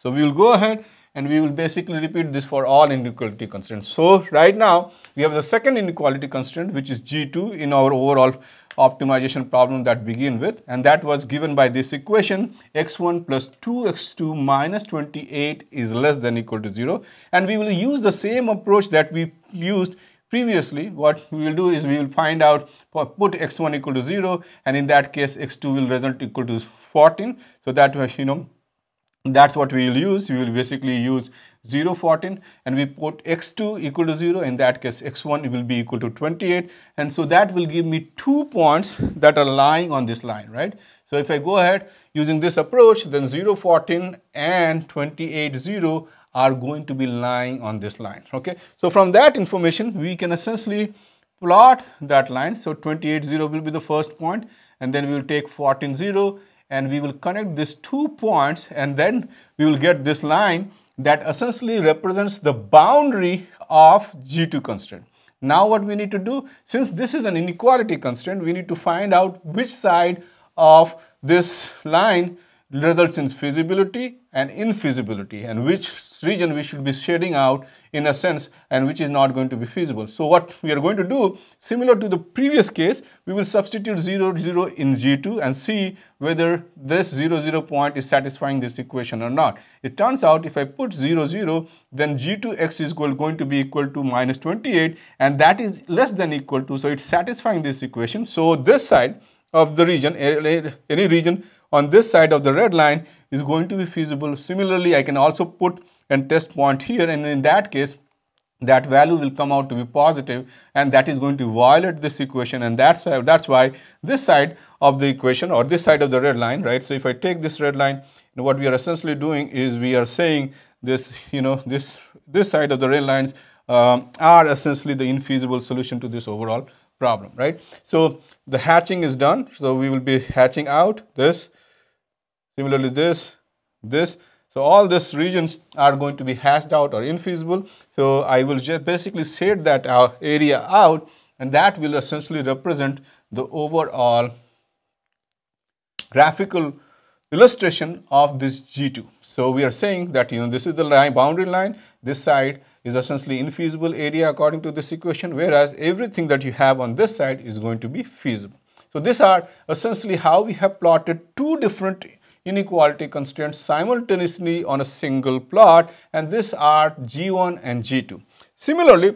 So we will go ahead and we will basically repeat this for all inequality constraints. So right now we have the second inequality constraint which is G2 in our overall optimization problem that begin with and that was given by this equation x1 plus 2x2 minus 28 is less than equal to 0 and we will use the same approach that we used previously what we will do is we will find out put x1 equal to 0 and in that case x2 will result equal to 14 so that you know that's what we will use we will basically use 0 14 and we put x2 equal to 0 in that case x1 will be equal to 28 and so that will give me two points that are lying on this line right so if i go ahead using this approach then 0 14 and 28 0 are going to be lying on this line okay so from that information we can essentially plot that line so 28 0 will be the first point and then we will take 14 0 and we will connect these two points and then we will get this line that essentially represents the boundary of G2 constraint. Now what we need to do, since this is an inequality constraint, we need to find out which side of this line results in feasibility and infeasibility and which region we should be shading out in a sense and which is not going to be feasible. So what we are going to do similar to the previous case we will substitute 0 0 in G2 and see whether this 0 0 point is satisfying this equation or not. It turns out if I put 0 0 then G2x is going to be equal to minus 28 and that is less than equal to so it's satisfying this equation. So this side of the region any region on this side of the red line is going to be feasible. Similarly, I can also put a test point here and in that case, that value will come out to be positive and that is going to violate this equation and that's why, that's why this side of the equation or this side of the red line, right? So if I take this red line, you know, what we are essentially doing is we are saying this, you know, this, this side of the red lines um, are essentially the infeasible solution to this overall problem, right? So the hatching is done. So we will be hatching out this Similarly, this, this. So all these regions are going to be hashed out or infeasible. So I will just basically shade that area out and that will essentially represent the overall graphical illustration of this G2. So we are saying that you know this is the line, boundary line, this side is essentially infeasible area according to this equation whereas everything that you have on this side is going to be feasible. So these are essentially how we have plotted two different inequality constraints simultaneously on a single plot and these are G1 and G2. Similarly,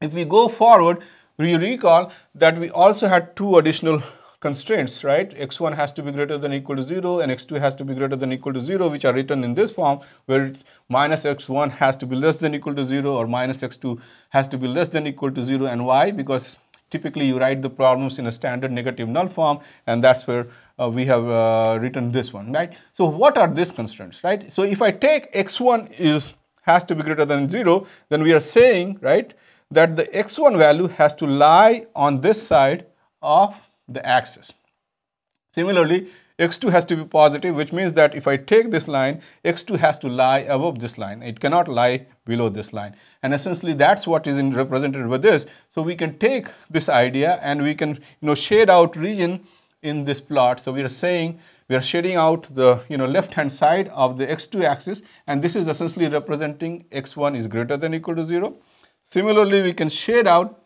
if we go forward, we recall that we also had two additional constraints, right? x1 has to be greater than equal to 0 and x2 has to be greater than equal to 0 which are written in this form where minus x1 has to be less than equal to 0 or minus x2 has to be less than equal to 0 and why? Because typically you write the problems in a standard negative null form and that's where uh, we have uh, written this one, right? So what are these constraints, right? So if I take x1 is has to be greater than 0, then we are saying, right, that the x1 value has to lie on this side of the axis. Similarly, x2 has to be positive, which means that if I take this line, x2 has to lie above this line. It cannot lie below this line. And essentially, that's what is represented with this. So we can take this idea and we can, you know, shade out region in this plot. So we are saying we are shading out the you know left hand side of the x2 axis and this is essentially representing x1 is greater than equal to 0. Similarly, we can shade out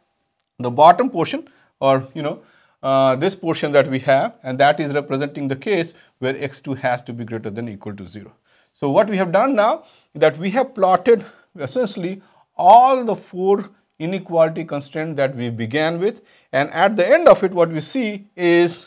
the bottom portion or you know uh, this portion that we have and that is representing the case where x2 has to be greater than equal to 0. So what we have done now is that we have plotted essentially all the four inequality constraint that we began with and at the end of it what we see is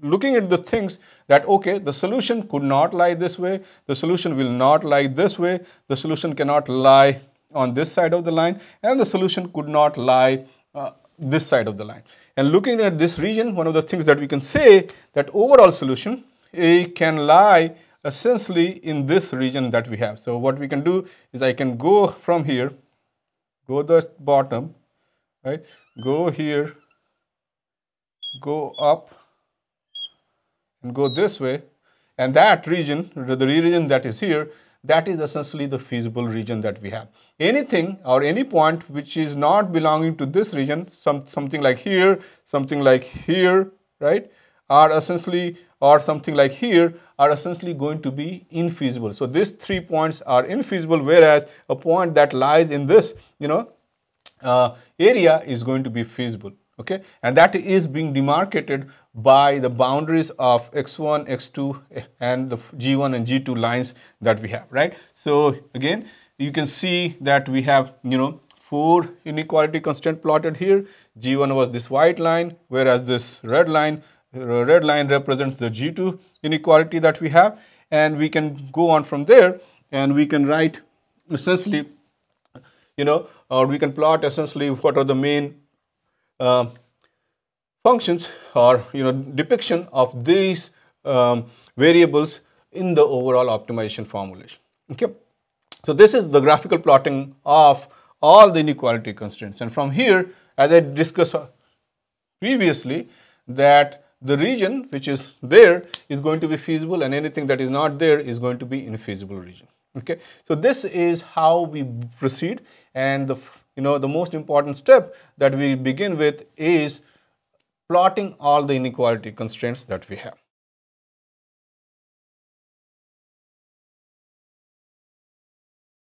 looking at the things that okay the solution could not lie this way the solution will not lie this way the solution cannot lie on this side of the line and the solution could not lie uh, this side of the line. And looking at this region, one of the things that we can say that overall solution it can lie essentially in this region that we have. So what we can do is I can go from here, go the bottom, right, go here, go up and go this way and that region, the region that is here that is essentially the feasible region that we have. Anything or any point which is not belonging to this region, some, something like here, something like here, right, are essentially, or something like here, are essentially going to be infeasible. So these three points are infeasible, whereas a point that lies in this, you know, uh, area is going to be feasible okay and that is being demarcated by the boundaries of x1 x2 and the g1 and g2 lines that we have right so again you can see that we have you know four inequality constant plotted here g1 was this white line whereas this red line uh, red line represents the g2 inequality that we have and we can go on from there and we can write essentially you know or we can plot essentially what are the main um, functions or you know depiction of these um, variables in the overall optimization formulation. Okay. So this is the graphical plotting of all the inequality constraints and from here as I discussed previously that the region which is there is going to be feasible and anything that is not there is going to be infeasible region. Okay. So this is how we proceed and the you know, the most important step that we begin with is plotting all the inequality constraints that we have.